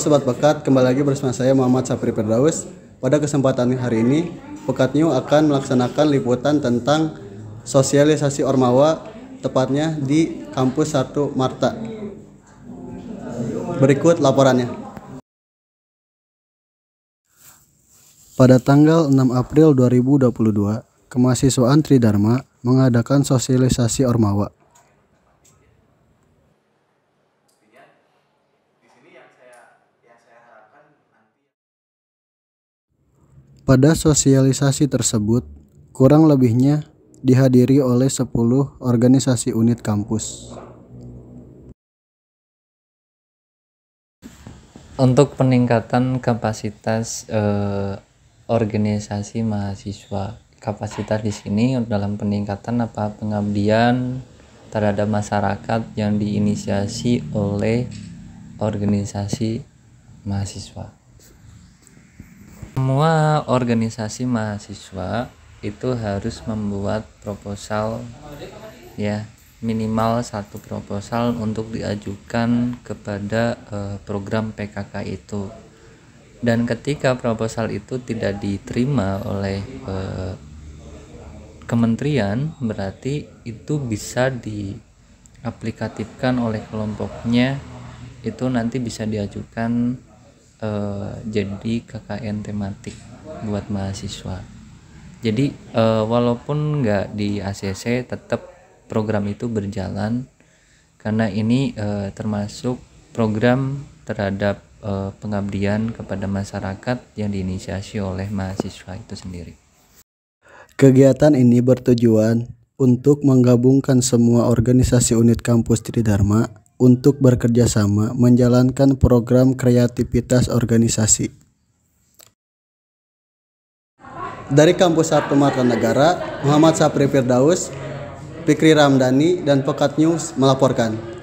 Sobat Pekat, kembali lagi bersama saya Muhammad Sapri Perdaus Pada kesempatan hari ini, Pekat New akan melaksanakan liputan tentang sosialisasi Ormawa, tepatnya di Kampus 1 Marta. Berikut laporannya. Pada tanggal 6 April 2022, kemahasiswaan Tridharma mengadakan sosialisasi Ormawa Pada sosialisasi tersebut, kurang lebihnya dihadiri oleh 10 organisasi unit kampus. Untuk peningkatan kapasitas eh, organisasi mahasiswa, kapasitas di sini dalam peningkatan apa pengabdian terhadap masyarakat yang diinisiasi oleh organisasi mahasiswa. Semua organisasi mahasiswa itu harus membuat proposal ya minimal satu proposal untuk diajukan kepada eh, program PKK itu dan ketika proposal itu tidak diterima oleh eh, kementerian berarti itu bisa diaplikatifkan oleh kelompoknya itu nanti bisa diajukan uh, jadi KKN tematik buat mahasiswa jadi uh, walaupun nggak di ACC tetap program itu berjalan karena ini uh, termasuk program terhadap uh, pengabdian kepada masyarakat yang diinisiasi oleh mahasiswa itu sendiri. Kegiatan ini bertujuan untuk menggabungkan semua organisasi unit kampus Tridharma untuk bekerja sama menjalankan program kreativitas organisasi. Dari Kampus Sabtu Negara, Muhammad Sapri Firdaus, Fikri Ramdhani, dan Pekat News melaporkan.